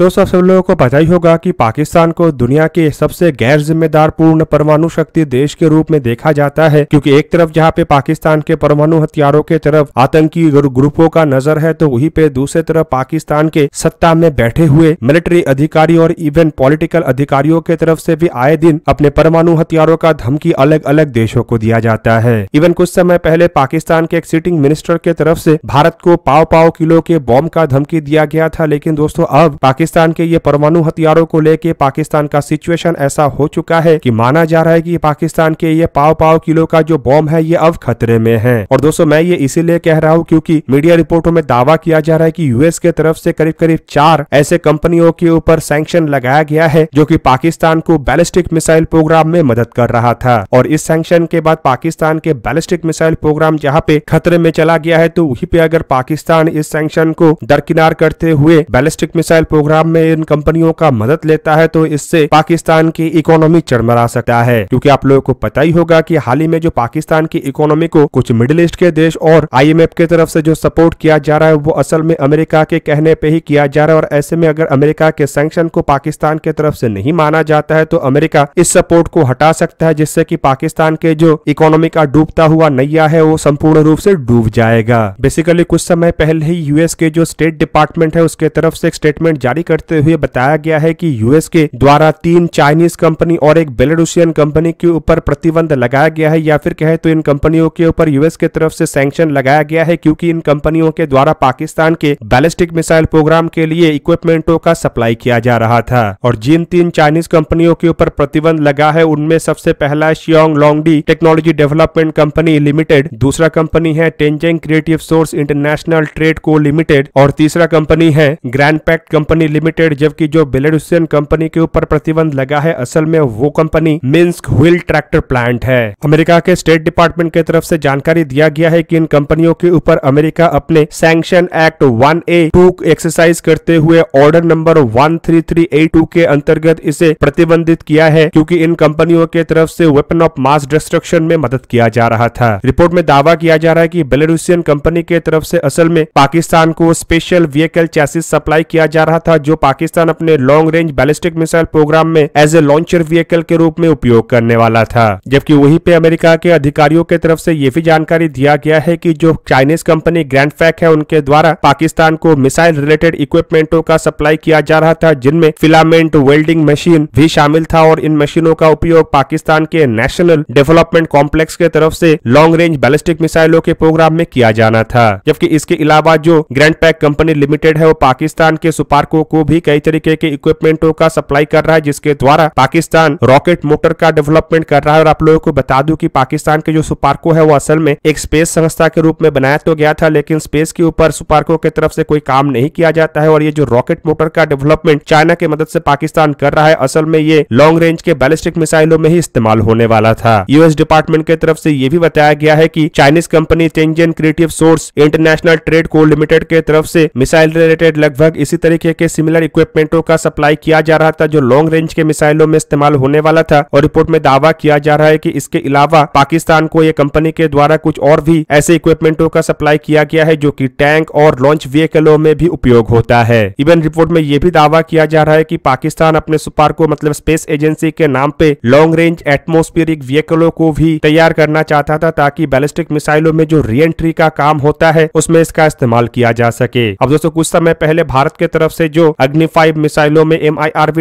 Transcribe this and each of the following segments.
दोस्तों सब लोगों को पता ही होगा कि पाकिस्तान को दुनिया के सबसे गैर जिम्मेदार पूर्ण परमाणु शक्ति देश के रूप में देखा जाता है क्योंकि एक तरफ जहाँ पे पाकिस्तान के परमाणु हथियारों के तरफ आतंकी ग्रुपों का नजर है तो वहीं पे दूसरे तरफ पाकिस्तान के सत्ता में बैठे हुए मिलिट्री अधिकारी और इवन पॉलिटिकल अधिकारियों के तरफ से भी आए दिन अपने परमाणु हथियारों का धमकी अलग अलग देशों को दिया जाता है इवन कुछ समय पहले पाकिस्तान के एक सिटिंग मिनिस्टर के तरफ से भारत को पाव पाव किलो के बॉम्ब का धमकी दिया गया था लेकिन दोस्तों अब पाकिस्तान पाकिस्तान के ये परमाणु हथियारों को लेके पाकिस्तान का सिचुएशन ऐसा हो चुका है कि माना जा रहा है कि पाकिस्तान के ये पाव पाव किलो का जो बॉम्ब है ये अब खतरे में है और दोस्तों मैं ये इसीलिए कह रहा हूँ क्योंकि मीडिया रिपोर्टों में दावा किया जा रहा है कि यूएस के तरफ से करीब करीब चार ऐसे कंपनियों के ऊपर सैंक्शन लगाया गया है जो की पाकिस्तान को बैलिस्टिक मिसाइल प्रोग्राम में मदद कर रहा था और इस सैंक्शन के बाद पाकिस्तान के बैलिस्टिक मिसाइल प्रोग्राम जहाँ पे खतरे में चला गया है तो वहीं पे अगर पाकिस्तान इस सैंक्शन को दरकिनार करते हुए बैलिस्टिक मिसाइल प्रोग्राम प्रोग्राम में इन कंपनियों का मदद लेता है तो इससे पाकिस्तान की इकोनॉमी चरमरा सकता है क्योंकि आप लोगों को पता ही होगा कि हाल ही में जो पाकिस्तान की इकोनॉमी को कुछ मिडिल ईस्ट के देश और आईएमएफ की तरफ से जो सपोर्ट किया जा रहा है वो असल में अमेरिका के कहने पे ही किया जा रहा है और ऐसे में अगर अमेरिका के सैंक्शन को पाकिस्तान के तरफ से नहीं माना जाता है तो अमेरिका इस सपोर्ट को हटा सकता है जिससे की पाकिस्तान के जो इकोनॉमी का डूबता हुआ नैया है वो संपूर्ण रूप से डूब जाएगा बेसिकली कुछ समय पहले ही यूएस के जो स्टेट डिपार्टमेंट है उसके तरफ से एक स्टेटमेंट जारी करते हुए बताया गया है कि यूएस के द्वारा तीन चाइनीज कंपनी और एक बेलरूसियन कंपनी के ऊपर प्रतिबंध लगाया गया है या फिर कहे तो इन कंपनियों के ऊपर यूएस के तरफ से सैंक्शन लगाया गया है क्योंकि इन कंपनियों के द्वारा पाकिस्तान के बैलिस्टिक मिसाइल प्रोग्राम के लिए इक्विपमेंटों का सप्लाई किया जा रहा था और जिन तीन चाइनीज कंपनियों के ऊपर प्रतिबंध लगा है उनमें सबसे पहला शियोंग लॉन्गडी टेक्नोलॉजी डेवलपमेंट कंपनी लिमिटेड दूसरा कंपनी है Tianjin creative source international trade co limited और तीसरा कंपनी है ग्रैंड पैक्ट कंपनी लिमिटेड जबकि जो बेलारूसियन कंपनी के ऊपर प्रतिबंध लगा है असल में वो company Minsk wheel tractor plant है अमेरिका के स्टेट डिपार्टमेंट के तरफ से जानकारी दिया गया है कि इन कंपनियों के ऊपर अमेरिका अपने sanction act one A two exercise करते हुए order number one three three A two के अंतर्गत इसे प्रतिबंधित किया है क्योंकि इन कंपनियों के तरफ से वेपन ऑफ मास डिस्ट्रक्शन में मदद किया जा रहा था रिपोर्ट में दावा किया जा रहा है की बेलरूसियन कंपनी के तरफ से असल में पाकिस्तान को स्पेशल व्हीकल चैसेज सप्लाई किया जा रहा था जो पाकिस्तान अपने long range ballistic missile programme में एज ए लॉन्चर व्हीकल के रूप में उपयोग करने वाला था जबकि वहीं पे अमेरिका के अधिकारियों के तरफ से ये भी जानकारी दिया गया है कि जो चाइनीज कंपनी ग्रैंड फैक है उनके द्वारा पाकिस्तान को मिसाइल रिलेटेड इक्विपमेंटों का सप्लाई किया जा रहा था जिनमें फिलामेंट वेल्डिंग मशीन भी शामिल था और इन मशीनों का उपयोग पाकिस्तान के नेशनल डेवलपमेंट कॉम्प्लेक्स के तरफ से लॉन्ग रेंज बैलिस्टिक मिसाइलों के प्रोग्राम में किया जाना था जबकि इसके अलावा जो ग्रैंड पैक कंपनी लिमिटेड है वो पाकिस्तान के सुपारको को भी कई तरीके के इक्विपमेंटों का सप्लाई कर रहा है जिसके द्वारा पाकिस्तान रॉकेट मोटर का डेवलपमेंट कर रहा है और आप लोगों को बता दू की पाकिस्तान के जो सुपार्को है वो असल में एक स्पेस संस्था के रूप में बनाया तो गया था लेकिन स्पेस के ऊपर सुपार्को के तरफ से कोई काम नहीं किया जाता है और ये जो रॉकेट मोटर का डेवलपमेंट चाइना के मदद से पाकिस्तान कर रहा है असल में ये लॉन्ग रेंज के बैलिस्टिक मिसाइलों में ही इस्तेमाल होने वाला था यूएस डिपार्टमेंट के तरफ से ये भी बताया गया है की Chinese company Tianjin creative source international trade co limited के तरफ से मिसाइल रिलेटेड लगभग इसी तरीके के सिमिलर इक्विपमेंटों का सप्लाई किया जा रहा था जो लॉन्ग रेंज के मिसाइलों में इस्तेमाल होने वाला था और रिपोर्ट में दावा किया जा रहा है की इसके अलावा पाकिस्तान को यह कंपनी के द्वारा कुछ और भी ऐसे इक्विपमेंटों का सप्लाई किया गया है जो की टैंक और लॉन्च व्हीकलों में भी उपयोग होता है इवन रिपोर्ट में यह भी दावा किया जा रहा है की पाकिस्तान अपने सुपार को मतलब स्पेस एजेंसी के नाम पे लॉन्ग रेंज एटमोस्फेरिक व्हीकलों को भी तैयार करना चाहता था ताकि बैलिस्टिक मिसाइलों में जो री एंट्री का काम होता है उसमें इसका इस्तेमाल किया जा सके अब दोस्तों कुछ समय पहले भारत के तरफ से जो अग्नि फाइव मिसाइलों में एम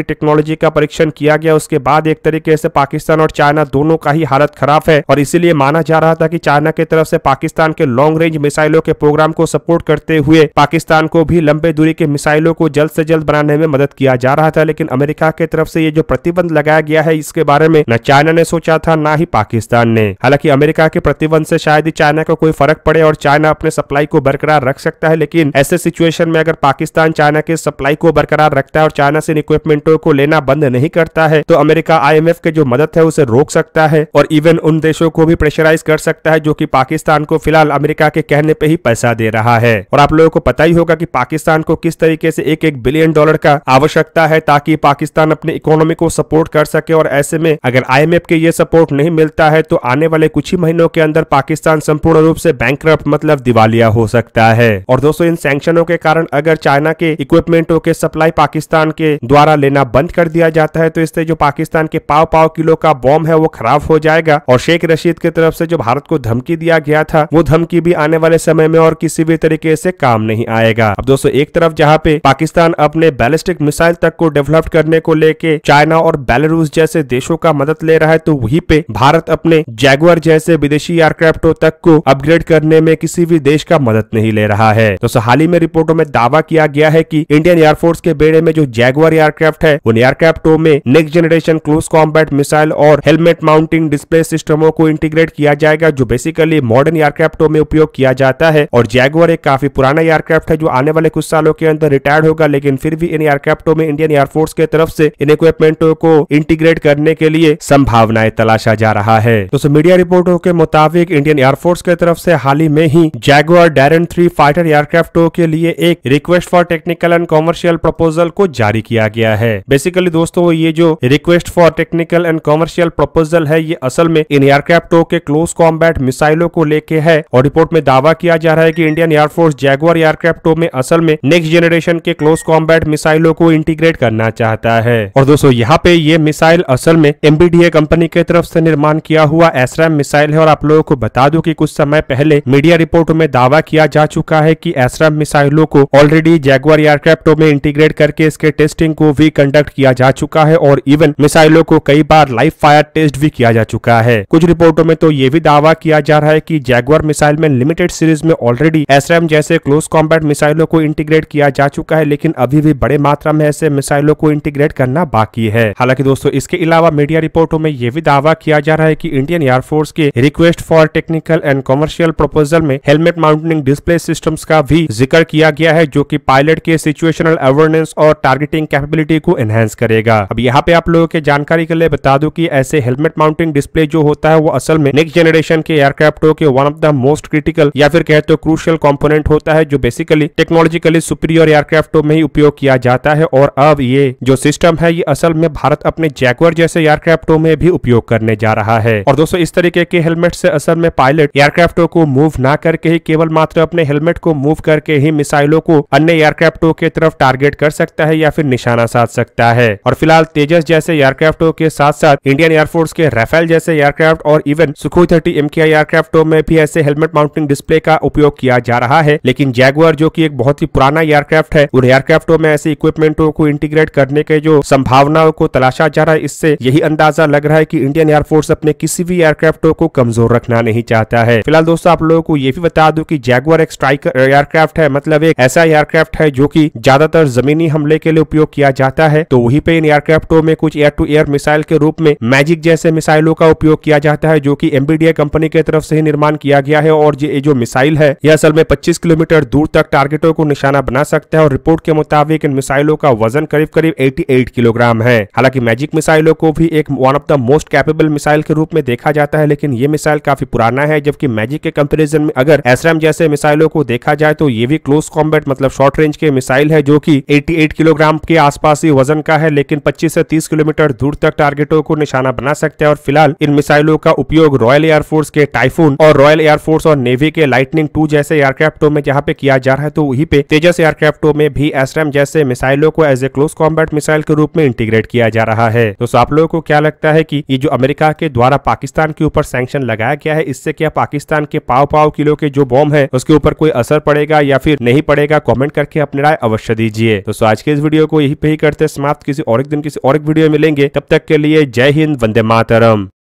टेक्नोलॉजी का परीक्षण किया गया उसके बाद एक तरीके ऐसी पाकिस्तान और चाइना दोनों का ही हालत खराब है और इसीलिए माना जा रहा था की चाइना की तरफ ऐसी पाकिस्तान के लॉन्ग रेंज मिसाइलों के प्रोग्राम को सपोर्ट करते हुए पाकिस्तान को भी लंबे दूरी के मिसाइलों को जल्द से जल्द बनाने में मदद किया जा रहा था लेकिन अमेरिका की तरफ से ये जो प्रतिबंध लगाया गया है इसके बारे में न चाइना ने सोचा था न ही पाकिस्तान ने हालांकि अमेरिका के प्रतिबंध से शायद ही चाइना को कोई फर्क पड़े और चाइना अपने सप्लाई को बरकरार रख सकता है लेकिन ऐसे सिचुएशन में अगर पाकिस्तान चाइना के सप्लाई को बरकरार रखता है और चाइना से इन इक्विपमेंटों को लेना बंद नहीं करता है तो अमेरिका आईएमएफ के जो मदद है उसे रोक सकता है और इवन उन देशों को भी प्रेशराइज कर सकता है जो की पाकिस्तान को फिलहाल अमेरिका के कहने पे ही पैसा दे रहा है और आप लोगों को पता ही होगा की पाकिस्तान को किस तरीके से एक एक बिलियन डॉलर का आवश्यकता है ताकि पाकिस्तान अपने इकोनॉमी को सपोर्ट कर सके और ऐसे में अगर आईएमएफ के ये सपोर्ट नहीं मिलता है तो आने वाले कुछ ही महीनों के अंदर पाकिस्तान संपूर्ण रूप से बैंक मतलब दिवालिया हो सकता है और दोस्तों इन सैंक्शनों के कारण अगर चाइना के इक्विपमेंटों के सप्लाई पाकिस्तान के द्वारा लेना बंद कर दिया जाता है तो इससे जो पाकिस्तान के पाव पाव किलो का बॉम्ब है वो खराब हो जाएगा और शेख रशीद की तरफ से जो भारत को धमकी दिया गया था वो धमकी भी आने वाले समय में और किसी भी तरीके से काम नहीं आएगा अब दोस्तों एक तरफ जहाँ पे पाकिस्तान अपने बैलिस्टिक मिसाइल तक को डेवलप करने को लेके चाइना और बेलारूस जैसे देशों का मदद ले रहा है तो वही पे भारत अपने जैगवर जैसे विदेशी एयरक्राफ्टों तक को अपग्रेड करने में किसी भी देश का मदद नहीं ले रहा है तो हाल ही में रिपोर्टों में दावा किया गया है की इंडियन एयर एयरफोर्स के बेड़े में जो जैगवर एयरक्राफ्ट है उन एयरक्राफ्टो में next generation close combat missile और हेलमेट माउंटिंग डिस्प्ले सिस्टमों को इंटीग्रेट किया जाएगा जो बेसिकली मॉडर्न एयरक्राफ्टो में उपयोग किया जाता है और जैगवर एक काफी पुराना एयरक्राफ्ट है जो आने वाले कुछ सालों के अंदर रिटायर्ड होगा लेकिन फिर भी इन एयरक्राफ्टों में इंडियन एयरफोर्स के तरफ से इन इक्विपमेंटों को इंटीग्रेट करने के लिए संभावनाएं तलाशा जा रहा है दोस्तों मीडिया रिपोर्टों के मुताबिक इंडियन एयरफोर्स के तरफ से हाल ही में ही जैगुआर डायरन थ्री फाइटर एयरक्राफ्टों के लिए एक request for technical and commercial commercial proposal को जारी किया गया है बेसिकली दोस्तों ये जो request for technical and commercial proposal है ये असल में इन एयरक्राफ्टों के क्लोज कॉम्बैट मिसाइलों को लेके है और रिपोर्ट में दावा किया जा रहा है की इंडियन एयरफोर्स जैगवर एयरक्राफ्टो में असल में नेक्स्ट जेनरेशन के क्लोज कॉम्बैट मिसाइलों को इंटीग्रेट करना चाहता है और दोस्तों यहाँ पे ये मिसाइल असल में एमबीडीए कंपनी के तरफ से निर्माण किया हुआ एसरैम मिसाइल है और आप लोगों को बता दूं कि कुछ समय पहले मीडिया रिपोर्टों में दावा किया जा चुका है कि एसरैम मिसाइलों को ऑलरेडी जैगवर एयरक्राफ्टों में इंटीग्रेट करके इसके टेस्टिंग को भी कंडक्ट किया जा चुका है और इवन मिसाइलों को कई बार लाइव फायर टेस्ट भी किया जा चुका है कुछ रिपोर्टों में तो ये भी दावा किया जा रहा है की जैगवर मिसाइल में लिमिटेड सीरीज में ऑलरेडी एस जैसे क्लोज कॉम्बैट मिसाइलों को इंटीग्रेट किया जा चुका है लेकिन अभी भी बड़े मात्रा में ऐसे मिसाइलों को इंटीग्रेट करना बाकी है हालांकि दोस्तों इसके अलावा मीडिया रिपोर्टों में यह भी दावा किया जा रहा है कि इंडियन एयरफोर्स के request for technical and commercial proposal में हेलमेट माउंटेनिंग डिस्प्ले सिस्टम्स का भी जिक्र किया गया है जो कि पायलट के सिचुएशनल सिचुएशनल अवेयरनेस और टारगेटिंग कैपेबिलिटी को एनहेंस करेगा अब यहाँ पे आप लोगों के जानकारी के लिए बता दू की ऐसे हेलमेट माउंटिंग डिस्प्ले जो होता है वो असल में नेक्स्ट जनरेशन के एयरक्राफ्टों के one of the most critical या फिर कहते क्रूशियल कॉम्पोनेंट होता है जो बेसिकली टेक्नोलॉजिकली सुपीरियर एयरक्राफ्टों में ही उपयोग किया जाता है और अब ये जो सिस्टम है ये असल में भारत अपने जैकवर जैसे एयरक्राफ्टों में भी उपयोग करने जा रहा है और दोस्तों इस तरीके के हेलमेट से असल में पायलट एयरक्राफ्टों को मूव ना करके ही केवल मात्र अपने हेलमेट को मूव करके ही मिसाइलों को अन्य एयरक्राफ्टों के तरफ टारगेट कर सकता है या फिर निशाना साध सकता है और फिलहाल तेजस जैसे एयरक्राफ्टों के साथ साथ इंडियन एयरफोर्स के राफेल जैसे एयरक्राफ्ट और इवन सुखोई थर्टी एम के एयरक्राफ्टों में भी ऐसे हेलमेट माउंटिंग डिस्प्ले का उपयोग किया जा रहा है लेकिन जैगुअर जो की एक बहुत ही पुराना एयरक्राफ्ट है उन एयरक्राफ्टों में ऐसे इक्विपमेंटों को इंटीग्रेट करने के जो संभावनाओं को तलाशा जा रहा है इससे यही अंदाजा लग रहा है की इंडियन एयरफोर्स अपने किसी भी एयरक्राफ्टों को कमजोर रखना नहीं चाहता है फिलहाल दोस्तों आप लोगों को ये भी बता दो की जैगुअर एक स्ट्राइकर एयरक्राफ्ट है मतलब एक ऐसा एयरक्राफ्ट है जो की ज्यादातर ज्यादातर जमीनी हमले के लिए उपयोग किया जाता है तो वहीं पे इन एयरक्राफ्टों में कुछ एयर टू एयर मिसाइल के रूप में मैजिक जैसे मिसाइलों का उपयोग किया जाता है जो की एमबीडीए कंपनी के तरफ से ही निर्माण किया गया है और ये जो मिसाइल है यह असल में पच्चीस किलोमीटर दूर तक टारगेटों को निशाना बना सकता है और रिपोर्ट के मुताबिक इन मिसाइलों का वजन करीब करीब एटी किलोग्राम है हालांकि मैजिक मिसाइलों को भी एक one of the most capable missile के रूप में देखा जाता है लेकिन ये मिसाइल काफी पुराना है जबकि मैजिक के कंपेरिजन में अगर एसरम जैसे मिसाइलों को देखा जाए तो ये भी क्लोज कॉम्बैट मतलब शॉर्ट रेंज के मिसाइल है जो कि 88 किलोग्राम के आसपास ही वजन का है लेकिन 25 से 30 किलोमीटर दूर तक टारगेटों को निशाना बना सकते हैं और फिलहाल इन मिसाइलों का उपयोग रॉयल एयरफोर्स के टाइफून और रॉयल एयरफोर्स और नेवी के लाइटनिंग टू जैसे एयरक्राफ्टों में जहाँ पे किया जा रहा है तो वहीं पे तेजस एयरक्राफ्टों में भी एस जैसे मिसाइलों को as a close combat missile के रूप में इंटीग्रेट किया जा रहा है तो आप लोगों को क्या लगता है की ये जो अमेरिका के द्वारा पाकिस्तान के ऊपर सैंक्शन लगाया गया है इससे क्या पाकिस्तान के पाव पाव किलो के जो बॉम्ब है उसके ऊपर कोई असर पड़ेगा या फिर नहीं पड़ेगा कॉमेंट करके अपनी राय अवश्य दीजिए कीजिए दोस्तों आज के इस वीडियो को यही पे ही करते समाप्त किसी और एक दिन किसी और एक वीडियो मिलेंगे तब तक के लिए जय हिंद वंदे मातरम